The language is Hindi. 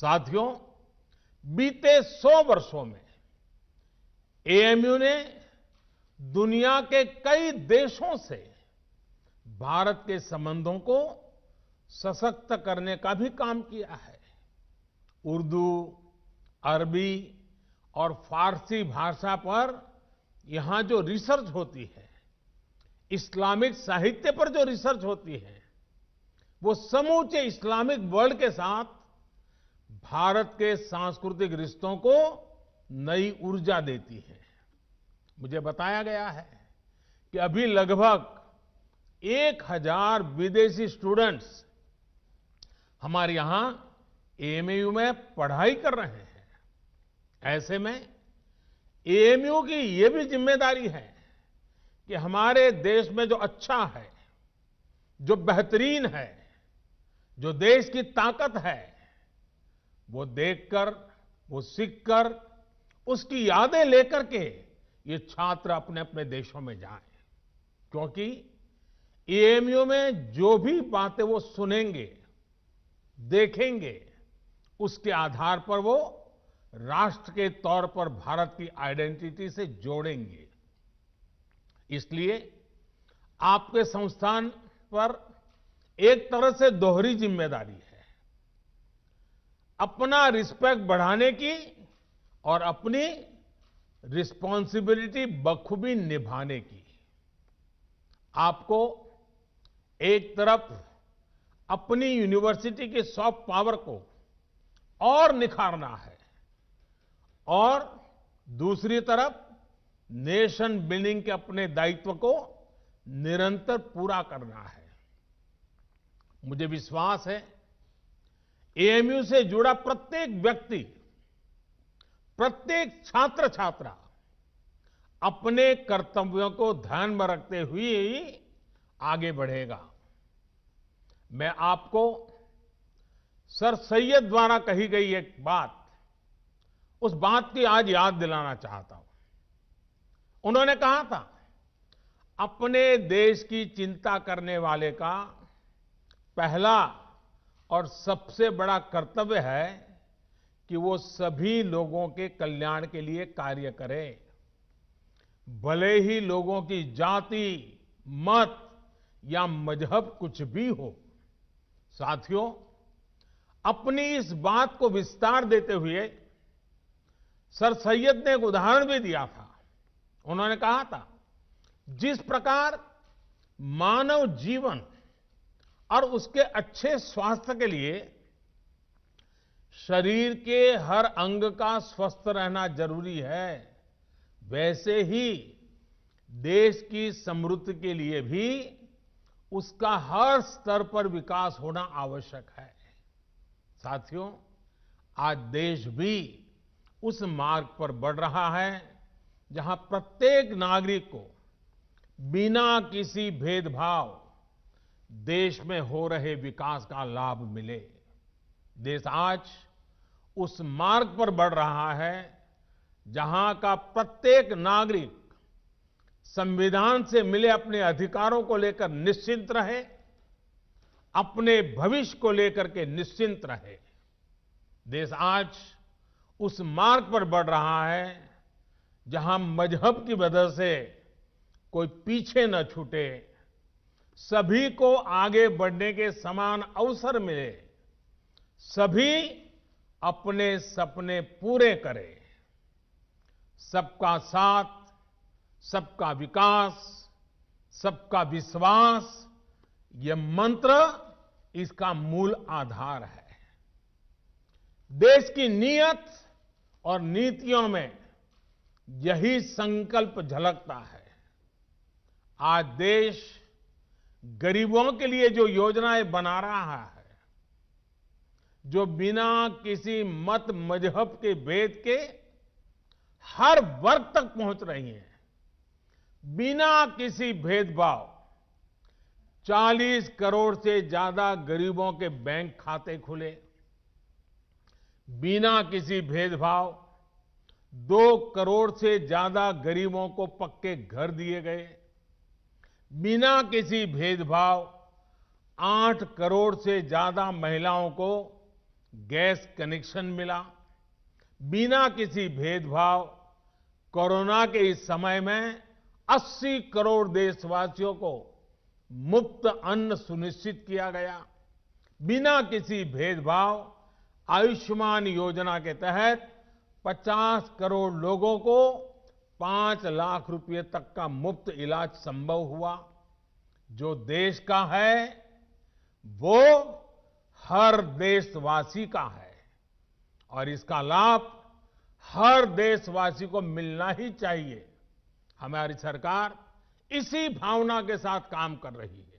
साथियों बीते 100 वर्षों में एएमयू ने दुनिया के कई देशों से भारत के संबंधों को सशक्त करने का भी काम किया है उर्दू अरबी और फारसी भाषा पर यहां जो रिसर्च होती है इस्लामिक साहित्य पर जो रिसर्च होती है वो समूचे इस्लामिक वर्ल्ड के साथ भारत के सांस्कृतिक रिश्तों को नई ऊर्जा देती है मुझे बताया गया है कि अभी लगभग एक हजार विदेशी स्टूडेंट्स हमारे यहां एएमयू में पढ़ाई कर रहे हैं ऐसे में एएमयू की यह भी जिम्मेदारी है कि हमारे देश में जो अच्छा है जो बेहतरीन है जो देश की ताकत है वो देखकर वो सीखकर उसकी यादें लेकर के ये छात्र अपने अपने देशों में जाएं क्योंकि एएमयू में जो भी बातें वो सुनेंगे देखेंगे उसके आधार पर वो राष्ट्र के तौर पर भारत की आइडेंटिटी से जोड़ेंगे इसलिए आपके संस्थान पर एक तरह से दोहरी जिम्मेदारी है अपना रिस्पेक्ट बढ़ाने की और अपनी रिस्पॉन्सिबिलिटी बखूबी निभाने की आपको एक तरफ अपनी यूनिवर्सिटी के सॉफ्ट पावर को और निखारना है और दूसरी तरफ नेशन बिल्डिंग के अपने दायित्व को निरंतर पूरा करना है मुझे विश्वास है एएमयू से जुड़ा प्रत्येक व्यक्ति प्रत्येक छात्र छात्रा अपने कर्तव्यों को ध्यान में रखते हुए ही आगे बढ़ेगा मैं आपको सर सैयद द्वारा कही गई एक बात उस बात की आज याद दिलाना चाहता हूं उन्होंने कहा था अपने देश की चिंता करने वाले का पहला और सबसे बड़ा कर्तव्य है कि वो सभी लोगों के कल्याण के लिए कार्य करे भले ही लोगों की जाति मत या मजहब कुछ भी हो साथियों अपनी इस बात को विस्तार देते हुए सर सैयद ने एक उदाहरण भी दिया था उन्होंने कहा था जिस प्रकार मानव जीवन और उसके अच्छे स्वास्थ्य के लिए शरीर के हर अंग का स्वस्थ रहना जरूरी है वैसे ही देश की समृद्धि के लिए भी उसका हर स्तर पर विकास होना आवश्यक है साथियों आज देश भी उस मार्ग पर बढ़ रहा है जहां प्रत्येक नागरिक को बिना किसी भेदभाव देश में हो रहे विकास का लाभ मिले देश आज उस मार्ग पर बढ़ रहा है जहां का प्रत्येक नागरिक संविधान से मिले अपने अधिकारों को लेकर निश्चिंत रहे अपने भविष्य को लेकर के निश्चिंत रहे देश आज उस मार्ग पर बढ़ रहा है जहां मजहब की वजह से कोई पीछे न छूटे सभी को आगे बढ़ने के समान अवसर मिले सभी अपने सपने पूरे करें सबका साथ सबका विकास सबका विश्वास ये मंत्र इसका मूल आधार है देश की नीयत और नीतियों में यही संकल्प झलकता है आज देश गरीबों के लिए जो योजनाएं बना रहा है जो बिना किसी मत मजहब के भेद के हर वर्ग तक पहुंच रही हैं बिना किसी भेदभाव 40 करोड़ से ज्यादा गरीबों के बैंक खाते खुले बिना किसी भेदभाव दो करोड़ से ज्यादा गरीबों को पक्के घर दिए गए बिना किसी भेदभाव आठ करोड़ से ज्यादा महिलाओं को गैस कनेक्शन मिला बिना किसी भेदभाव कोरोना के इस समय में 80 करोड़ देशवासियों को मुफ्त अन्न सुनिश्चित किया गया बिना किसी भेदभाव आयुष्मान योजना के तहत 50 करोड़ लोगों को पांच लाख रुपए तक का मुफ्त इलाज संभव हुआ जो देश का है वो हर देशवासी का है और इसका लाभ हर देशवासी को मिलना ही चाहिए हमारी सरकार इसी भावना के साथ काम कर रही है